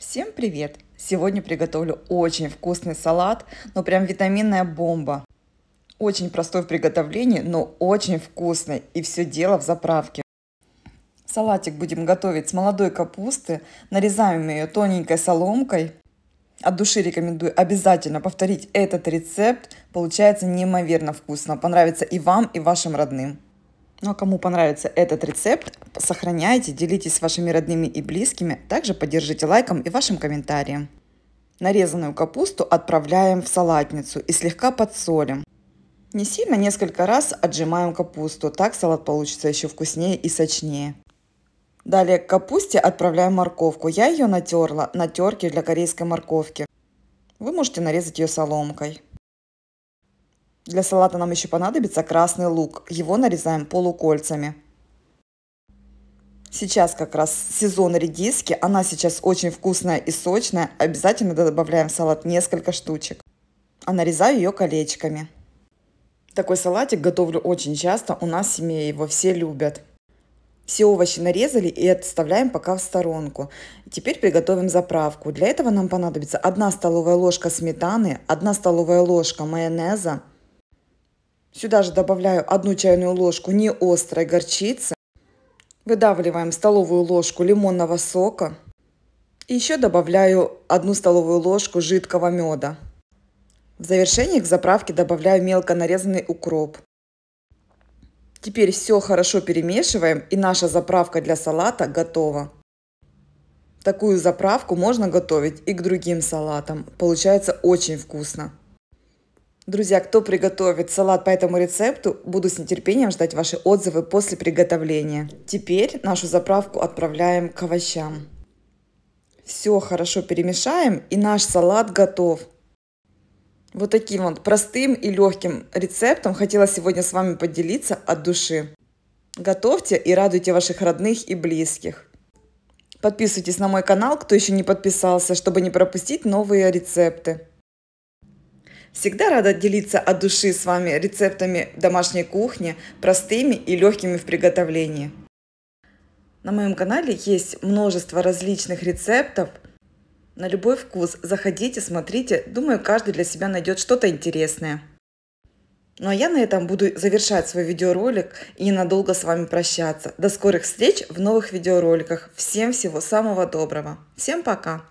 Всем привет! Сегодня приготовлю очень вкусный салат, но прям витаминная бомба. Очень простой в приготовлении, но очень вкусный и все дело в заправке. Салатик будем готовить с молодой капусты, нарезаем ее тоненькой соломкой. От души рекомендую обязательно повторить этот рецепт, получается неимоверно вкусно, понравится и вам, и вашим родным. Ну а кому понравится этот рецепт, сохраняйте, делитесь с вашими родными и близкими, также поддержите лайком и вашим комментарием. Нарезанную капусту отправляем в салатницу и слегка подсолим. Не сильно несколько раз отжимаем капусту, так салат получится еще вкуснее и сочнее. Далее к капусте отправляем морковку. Я ее натерла на терке для корейской морковки. Вы можете нарезать ее соломкой. Для салата нам еще понадобится красный лук. Его нарезаем полукольцами. Сейчас как раз сезон редиски, она сейчас очень вкусная и сочная. Обязательно добавляем в салат несколько штучек. А нарезаю ее колечками. Такой салатик готовлю очень часто, у нас в семье его все любят. Все овощи нарезали и отставляем пока в сторонку. Теперь приготовим заправку. Для этого нам понадобится 1 столовая ложка сметаны, 1 столовая ложка майонеза, Сюда же добавляю одну чайную ложку неострой горчицы. Выдавливаем столовую ложку лимонного сока. И еще добавляю одну столовую ложку жидкого меда. В завершение к заправке добавляю мелко нарезанный укроп. Теперь все хорошо перемешиваем и наша заправка для салата готова. Такую заправку можно готовить и к другим салатам. Получается очень вкусно. Друзья, кто приготовит салат по этому рецепту, буду с нетерпением ждать ваши отзывы после приготовления. Теперь нашу заправку отправляем к овощам. Все хорошо перемешаем и наш салат готов. Вот таким вот простым и легким рецептом хотела сегодня с вами поделиться от души. Готовьте и радуйте ваших родных и близких. Подписывайтесь на мой канал, кто еще не подписался, чтобы не пропустить новые рецепты. Всегда рада делиться от души с вами рецептами домашней кухни, простыми и легкими в приготовлении. На моем канале есть множество различных рецептов на любой вкус. Заходите, смотрите, думаю каждый для себя найдет что-то интересное. Ну а я на этом буду завершать свой видеоролик и ненадолго с вами прощаться. До скорых встреч в новых видеороликах. Всем всего самого доброго. Всем пока!